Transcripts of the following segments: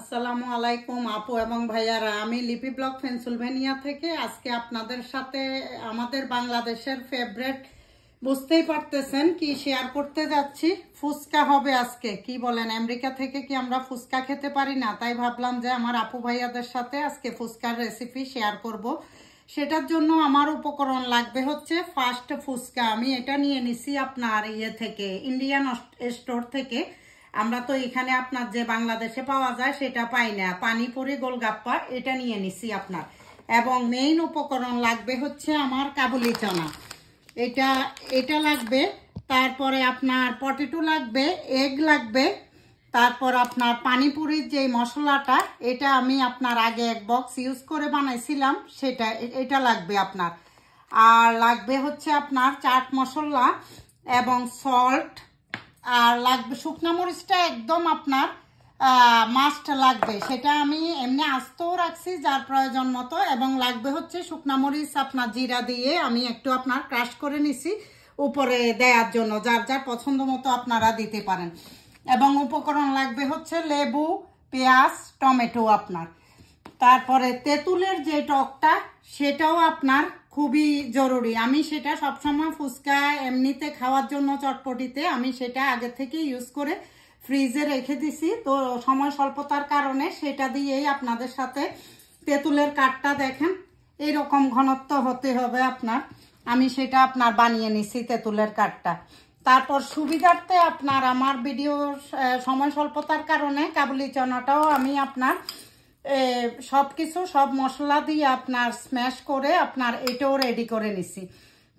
আসসালামু আলাইকুম আপু এবং ভাইয়ারা আমি লিপি ব্লক পেনসিলভেনিয়া থেকে আজকে আপনাদের সাথে আমাদের বাংলাদেশের ফেভারেট বুঝতেই পারতেছেন কি শেয়ার করতে যাচ্ছি ফুচকা হবে আজকে কি বলেন আমেরিকা থেকে কি আমরা ফুচকা খেতে পারি না তাই ভাবলাম যে আমার আপু ভাইয়াদের সাথে আজকে ফুচকার রেসিপি শেয়ার করব। সেটার জন্য আমার উপকরণ লাগবে হচ্ছে ফার্স্ট ফুচকা আমি এটা নিয়ে নিছি আপনার ইয়ে থেকে ইন্ডিয়ান স্টোর থেকে আমরা তো এখানে আপনার যে বাংলাদেশে পাওয়া যায় সেটা পাই না পানিপুরি গোলগাপ্পা এটা নিয়ে নিছি আপনার এবং মেইন উপকরণ লাগবে হচ্ছে আমার কাবুলি চানা এটা এটা লাগবে তারপরে আপনার পটেটো লাগবে এগ লাগবে তারপর আপনার পানিপুরির যে মশলাটা এটা আমি আপনার আগে এক বক্স ইউজ করে বানাইছিলাম সেটা এটা লাগবে আপনার আর লাগবে হচ্ছে আপনার চাট মশলা এবং সল্ট আর লাগবে শুকনো মরিচটা একদম আপনার মাস্ট লাগবে সেটা আমি এমনি আস্তেও রাখছি যার প্রয়োজন মতো এবং লাগবে হচ্ছে শুকনা মরিচ আপনার জিরা দিয়ে আমি একটু আপনার ক্রাশ করে নিছি উপরে দেওয়ার জন্য যার যার পছন্দ মতো আপনারা দিতে পারেন এবং উপকরণ লাগবে হচ্ছে লেবু পেঁয়াজ টমেটো আপনার তারপরে তেঁতুলের যে টকটা সেটাও আপনার খুবই জরুরি আমি সেটা সবসময় ফুচকা এমনিতে খাওয়ার জন্য চটপটিতে আমি সেটা আগে থেকে ইউজ করে ফ্রিজে রেখে দিছি তো সময় স্বল্পতার কারণে সেটা দিয়েই আপনাদের সাথে তেঁতুলের কাঠটা দেখেন এরকম ঘনত্ব হতে হবে আপনার আমি সেটা আপনার বানিয়ে নিছি তেঁতুলের কাঠটা তারপর সুবিধার্থে আপনার আমার ভিডিও সময় স্বল্পতার কারণে কাবুলি চনাটাও আমি আপনার সব কিছু সব মশলা দিয়ে আপনার স্ম্যাশ করে আপনার এটাও রেডি করে নিছি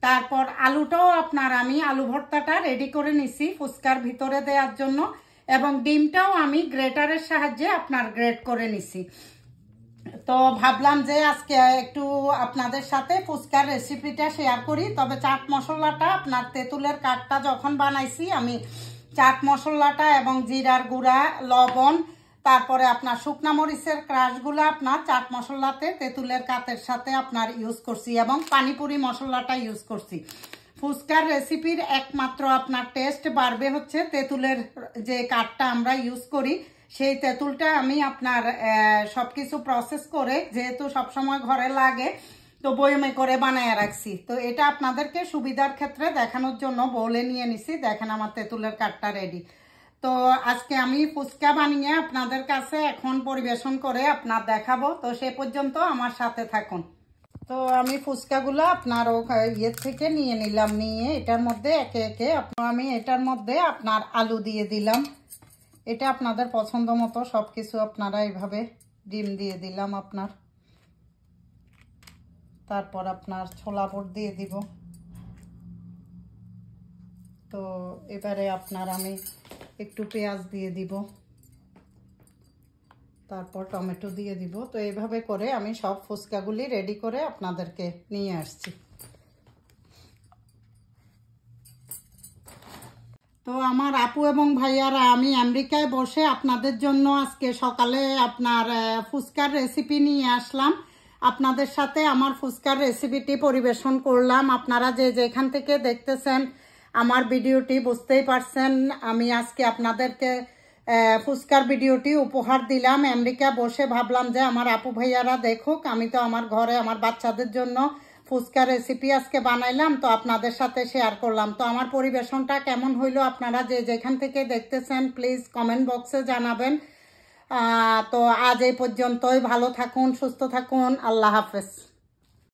তারপর আলুটাও আপনার আমি আলু ভর্তাটা রেডি করে নিছি ফুচকার ভিতরে দেওয়ার জন্য এবং ডিমটাও আমি গ্রেটারের সাহায্যে আপনার গ্রেট করে নিছি তো ভাবলাম যে আজকে একটু আপনাদের সাথে ফুচকার রেসিপিটা শেয়ার করি তবে চাট মশলাটা আপনার তেঁতুলের কাঠটা যখন বানাইছি আমি চাট মশলাটা এবং জিরার গুঁড়া লবণ তারপরে আপনার শুকনা মরিচের ক্রাশগুলো আপনার চাট মশলাতে তেঁতুলের কাতের সাথে আপনার ইউজ করছি এবং পানিপুরি মশলাটা ইউজ করছি ফুচকার রেসিপির একমাত্র আপনার টেস্ট বাড়বে হচ্ছে তেঁতুলের যে কাঠটা আমরা ইউজ করি সেই তেঁতুলটা আমি আপনার সব কিছু প্রসেস করে যেহেতু সবসময় ঘরে লাগে তো বয়মে করে বানায় রাখছি তো এটা আপনাদেরকে সুবিধার ক্ষেত্রে দেখানোর জন্য বলে নিয়ে নিছি দেখেন আমার তেঁতুলের কাঠটা রেডি তো আজকে আমি ফুচকা বানিয়ে আপনাদের কাছে এখন পরিবেশন করে আপনার দেখাবো তো সে পর্যন্ত আমার সাথে থাকুন তো আমি ফুচকাগুলো আপনার ইয়ে থেকে নিয়ে নিলাম নিয়ে এটার মধ্যে একে একে আমি এটার মধ্যে আপনার আলু দিয়ে দিলাম এটা আপনাদের পছন্দ মতো সব কিছু আপনারা এইভাবে ডিম দিয়ে দিলাম আপনার তারপর আপনার ছোলা দিয়ে দিব তো এবারে আপনার আমি একটু পেঁয়াজ দিয়ে দিব তারপর টমেটো দিয়ে দিব তো এইভাবে করে আমি সব ফুচকাগুলি রেডি করে আপনাদেরকে নিয়ে আসছি তো আমার আপু এবং ভাইয়ারা আমি আমেরিকায় বসে আপনাদের জন্য আজকে সকালে আপনার ফুচকার রেসিপি নিয়ে আসলাম আপনাদের সাথে আমার ফুচকার রেসিপিটি পরিবেশন করলাম আপনারা যে যেখান থেকে দেখতেছেন আমার ভিডিওটি বুঝতেই পারছেন আমি আজকে আপনাদেরকে ফুচকার ভিডিওটি উপহার দিলাম আমেরিকা বসে ভাবলাম যে আমার আপু ভাইয়ারা দেখুক আমি তো আমার ঘরে আমার বাচ্চাদের জন্য ফুচকা রেসিপি আজকে বানাইলাম তো আপনাদের সাথে শেয়ার করলাম তো আমার পরিবেশনটা কেমন হইলো আপনারা যে যেখান থেকে দেখতেছেন প্লিজ কমেন্ট বক্সে জানাবেন তো আজ এই পর্যন্তই ভালো থাকুন সুস্থ থাকুন আল্লাহ হাফেজ